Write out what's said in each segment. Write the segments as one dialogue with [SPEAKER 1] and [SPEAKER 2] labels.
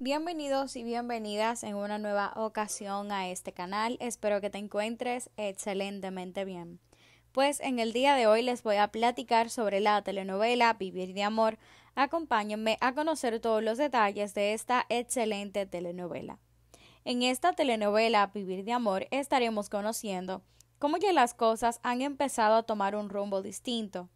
[SPEAKER 1] Bienvenidos y bienvenidas en una nueva ocasión a este canal. Espero que te encuentres excelentemente bien. Pues en el día de hoy les voy a platicar sobre la telenovela Vivir de Amor. Acompáñenme a conocer todos los detalles de esta excelente telenovela. En esta telenovela Vivir de Amor estaremos conociendo cómo ya las cosas han empezado a tomar un rumbo distinto.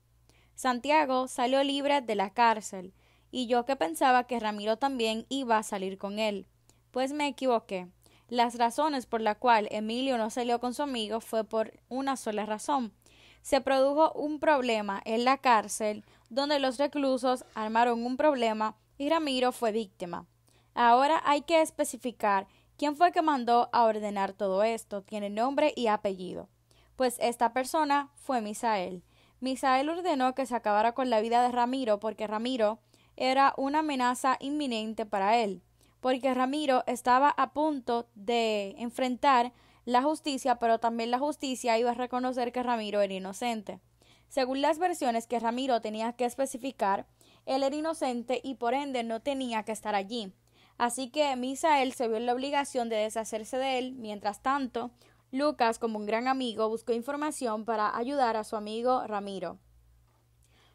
[SPEAKER 1] Santiago salió libre de la cárcel y yo que pensaba que Ramiro también iba a salir con él. Pues me equivoqué. Las razones por las cuales Emilio no salió con su amigo fue por una sola razón. Se produjo un problema en la cárcel, donde los reclusos armaron un problema y Ramiro fue víctima. Ahora hay que especificar quién fue que mandó a ordenar todo esto. Tiene nombre y apellido. Pues esta persona fue Misael. Misael ordenó que se acabara con la vida de Ramiro porque Ramiro era una amenaza inminente para él, porque Ramiro estaba a punto de enfrentar la justicia, pero también la justicia iba a reconocer que Ramiro era inocente. Según las versiones que Ramiro tenía que especificar, él era inocente y por ende no tenía que estar allí. Así que Misael se vio en la obligación de deshacerse de él. Mientras tanto, Lucas, como un gran amigo, buscó información para ayudar a su amigo Ramiro.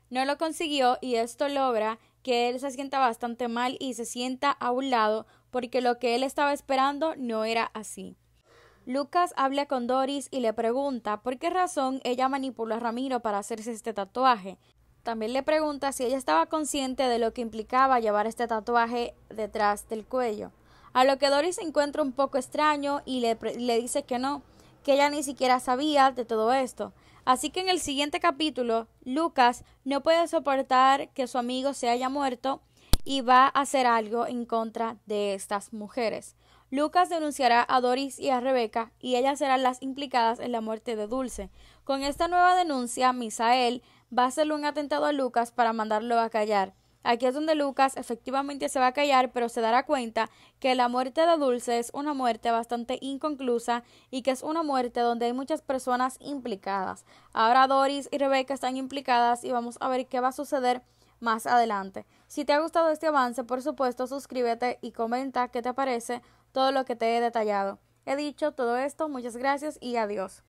[SPEAKER 1] No lo consiguió y esto logra que él se sienta bastante mal y se sienta a un lado porque lo que él estaba esperando no era así. Lucas habla con Doris y le pregunta por qué razón ella manipuló a Ramiro para hacerse este tatuaje. También le pregunta si ella estaba consciente de lo que implicaba llevar este tatuaje detrás del cuello. A lo que Doris se encuentra un poco extraño y le dice que no, que ella ni siquiera sabía de todo esto. Así que en el siguiente capítulo, Lucas no puede soportar que su amigo se haya muerto y va a hacer algo en contra de estas mujeres. Lucas denunciará a Doris y a Rebeca y ellas serán las implicadas en la muerte de Dulce. Con esta nueva denuncia, Misael va a hacerle un atentado a Lucas para mandarlo a callar. Aquí es donde Lucas efectivamente se va a callar, pero se dará cuenta que la muerte de Dulce es una muerte bastante inconclusa y que es una muerte donde hay muchas personas implicadas. Ahora Doris y Rebeca están implicadas y vamos a ver qué va a suceder más adelante. Si te ha gustado este avance, por supuesto, suscríbete y comenta qué te parece todo lo que te he detallado. He dicho todo esto, muchas gracias y adiós.